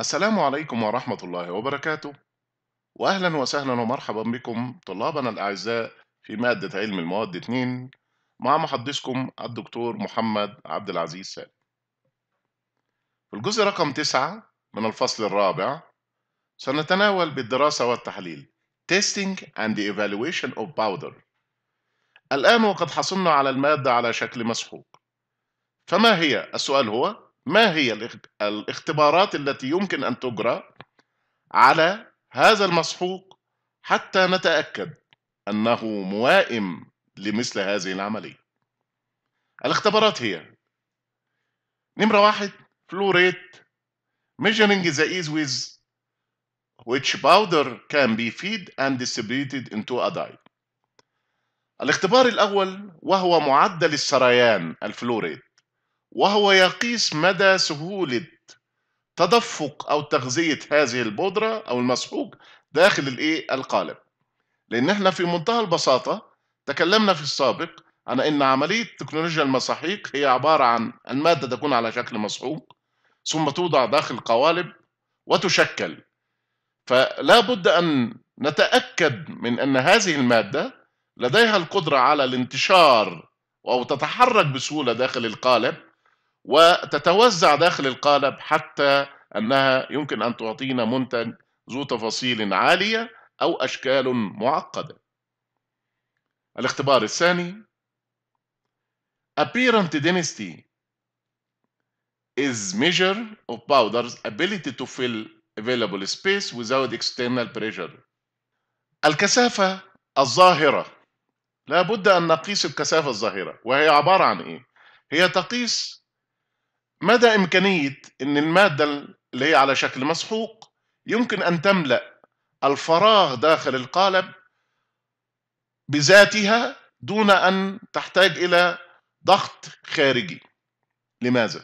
السلام عليكم ورحمة الله وبركاته وأهلا وسهلا ومرحبا بكم طلابنا الأعزاء في مادة علم المواد 2 مع محدثكم الدكتور محمد عبد العزيز سالم في الجزء رقم 9 من الفصل الرابع سنتناول بالدراسة والتحليل Testing and the Evaluation of Powder الآن وقد حصلنا على المادة على شكل مسحوق فما هي؟ السؤال هو ما هي الاختبارات التي يمكن أن تجرى على هذا المسحوق حتى نتأكد أنه موائم لمثل هذه العملية الاختبارات هي نمرة واحد فلوريت measuring the ease with which powder can be fed and distributed into a diet الاختبار الأول وهو معدل السريان الفلوريت وهو يقيس مدى سهولة تدفق أو تغذية هذه البودرة أو المسحوق داخل الإيه القالب لأن احنا في منتهى البساطة تكلمنا في السابق عن أن عملية تكنولوجيا المساحيق هي عبارة عن المادة تكون على شكل مسحوق ثم توضع داخل قوالب وتشكل فلا بد أن نتأكد من أن هذه المادة لديها القدرة على الانتشار أو تتحرك بسهولة داخل القالب وتتوزع داخل القالب حتى انها يمكن ان تعطينا منتج ذو تفاصيل عاليه او اشكال معقده. الاختبار الثاني Apparent density is measure of powder's ability to fill available space without external pressure. الكثافة الظاهرة لابد أن نقيس الكثافة الظاهرة وهي عبارة عن إيه؟ هي تقيس مدى إمكانية أن المادة اللي هي على شكل مسحوق يمكن أن تملأ الفراغ داخل القالب بذاتها دون أن تحتاج إلى ضغط خارجي لماذا؟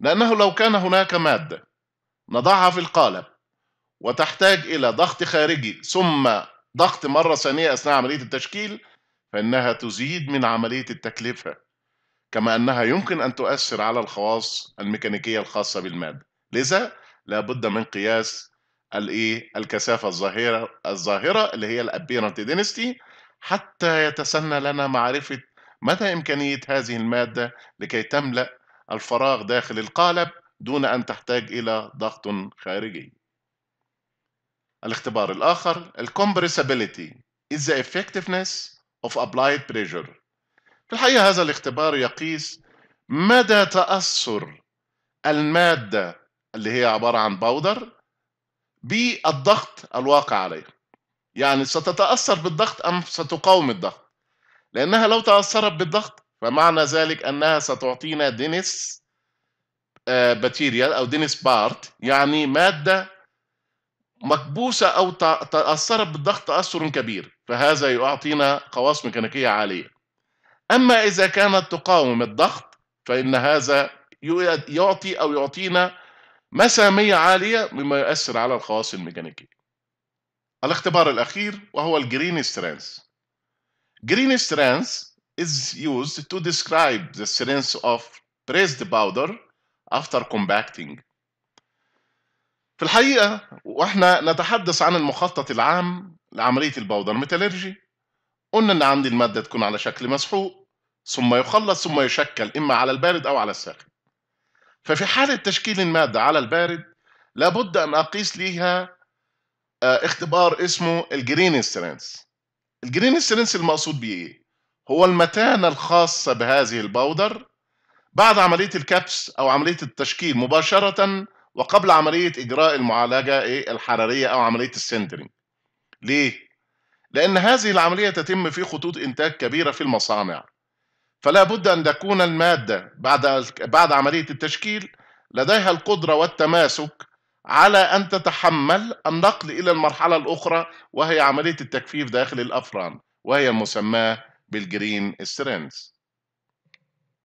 لأنه لو كان هناك مادة نضعها في القالب وتحتاج إلى ضغط خارجي ثم ضغط مرة ثانية أثناء عملية التشكيل فإنها تزيد من عملية التكلفة كما أنها يمكن أن تؤثر على الخواص الميكانيكية الخاصة بالمادة لذا لا بد من قياس الايه الكثافه الظاهره الظاهره اللي هي الابيرنت دينستي حتى يتسنى لنا معرفه مدى امكانيه هذه الماده لكي تملا الفراغ داخل القالب دون ان تحتاج الى ضغط خارجي الاختبار الاخر الكمبرسابيليتي is the effectiveness of applied pressure في الحقيقة هذا الاختبار يقيس مدى تأثر المادة اللي هي عبارة عن باودر بالضغط الواقع عليها يعني ستتأثر بالضغط أم ستقاوم الضغط لأنها لو تأثرت بالضغط فمعنى ذلك أنها ستعطينا دينيس باتيريال آه، أو دينيس بارت يعني مادة مكبوسة أو تأثرت بالضغط تأثر كبير فهذا يعطينا خواص ميكانيكية عالية أما إذا كانت تقاوم الضغط فإن هذا يعطي أو يعطينا مسامية عالية مما يؤثر على الخواص الميكانيكية الاختبار الأخير وهو الجرين سترينس Green strength is used to describe the strength of pressed powder after compacting. في الحقيقة واحنا نتحدث عن المخطط العام لعملية البودر ميتالرجي قلنا ان عندي الماده تكون على شكل مسحوق ثم يخلط ثم يشكل اما على البارد او على الساخن ففي حاله تشكيل الماده على البارد لابد ان اقيس ليها آه، اختبار اسمه الجرين سترينس الجرين سترينس المقصود بيه ايه هو المتانه الخاصه بهذه البودر بعد عمليه الكبس او عمليه التشكيل مباشره وقبل عمليه اجراء المعالجه إيه، الحراريه او عمليه السندرينج ليه لأن هذه العملية تتم في خطوط إنتاج كبيرة في المصانع فلا بد أن تكون المادة بعد, بعد عملية التشكيل لديها القدرة والتماسك على أن تتحمل النقل إلى المرحلة الأخرى وهي عملية التكفيف داخل الأفران وهي المسماة بالجرين سترينث